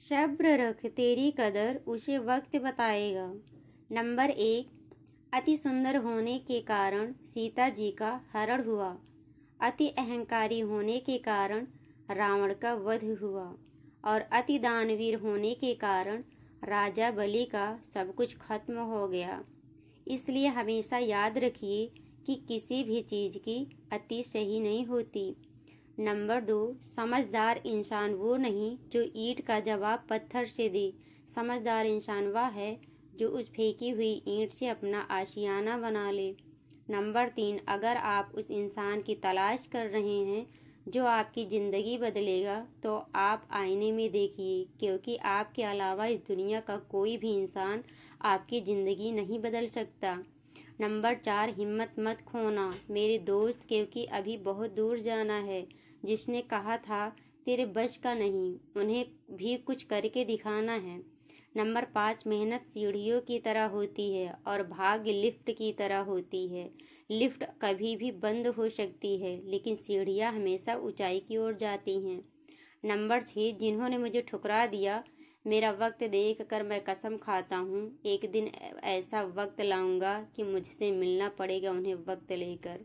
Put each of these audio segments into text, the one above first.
शब्र रख तेरी कदर उसे वक्त बताएगा नंबर एक अति सुंदर होने के कारण सीता जी का हरण हुआ अति अहंकारी होने के कारण रावण का वध हुआ और अति दानवीर होने के कारण राजा बलि का सब कुछ खत्म हो गया इसलिए हमेशा याद रखिए कि किसी भी चीज़ की अति सही नहीं होती नंबर दो समझदार इंसान वो नहीं जो ईंट का जवाब पत्थर से दे समझदार इंसान वह है जो उस फेंकी हुई ईंट से अपना आशियाना बना ले नंबर तीन अगर आप उस इंसान की तलाश कर रहे हैं जो आपकी ज़िंदगी बदलेगा तो आप आईने में देखिए क्योंकि आपके अलावा इस दुनिया का कोई भी इंसान आपकी ज़िंदगी नहीं बदल सकता नंबर चार हिम्मत मत खोना मेरे दोस्त क्योंकि अभी बहुत दूर जाना है जिसने कहा था तेरे बस का नहीं उन्हें भी कुछ करके दिखाना है नंबर पाँच मेहनत सीढ़ियों की तरह होती है और भाग लिफ्ट की तरह होती है लिफ्ट कभी भी बंद हो सकती है लेकिन सीढ़ियाँ हमेशा ऊंचाई की ओर जाती हैं नंबर छः जिन्होंने मुझे ठुकरा दिया मेरा वक्त देख कर मैं कसम खाता हूँ एक दिन ऐसा वक्त लाऊंगा कि मुझसे मिलना पड़ेगा उन्हें वक्त लेकर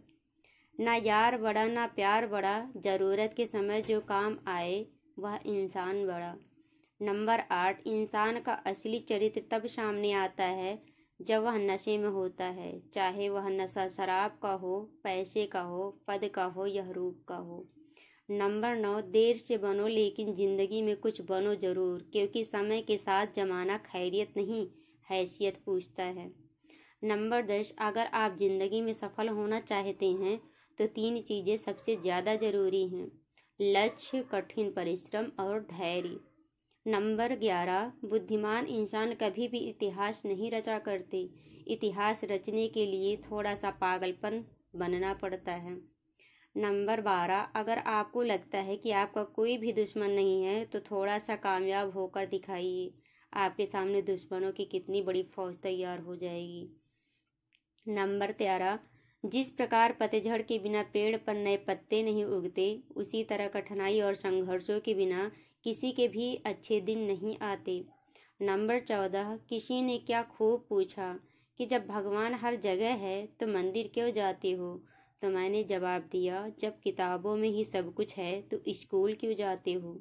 ना यार बड़ा ना प्यार बड़ा ज़रूरत के समय जो काम आए वह इंसान बड़ा नंबर आठ इंसान का असली चरित्र तब सामने आता है जब वह नशे में होता है चाहे वह नशा शराब का हो पैसे का हो पद का हो या रूप का हो नंबर नौ देर से बनो लेकिन ज़िंदगी में कुछ बनो ज़रूर क्योंकि समय के साथ जमाना खैरियत नहीं हैसियत पूछता है नंबर दस अगर आप ज़िंदगी में सफल होना चाहते हैं तो तीन चीज़ें सबसे ज़्यादा ज़रूरी हैं लक्ष्य कठिन परिश्रम और धैर्य नंबर ग्यारह बुद्धिमान इंसान कभी भी इतिहास नहीं रचा करते इतिहास रचने के लिए थोड़ा सा पागलपन बनना पड़ता है नंबर बारह अगर आपको लगता है कि आपका कोई भी दुश्मन नहीं है तो थोड़ा सा कामयाब होकर दिखाइए आपके सामने दुश्मनों की कितनी बड़ी फौज तैयार हो जाएगी नंबर तेरह जिस प्रकार पतझड़ के बिना पेड़ पर नए पत्ते नहीं उगते उसी तरह कठिनाई और संघर्षों के बिना किसी के भी अच्छे दिन नहीं आते नंबर चौदह किसी ने क्या खूब पूछा कि जब भगवान हर जगह है तो मंदिर क्यों जाते हो तो मैंने जवाब दिया जब किताबों में ही सब कुछ है तो स्कूल क्यों जाते हो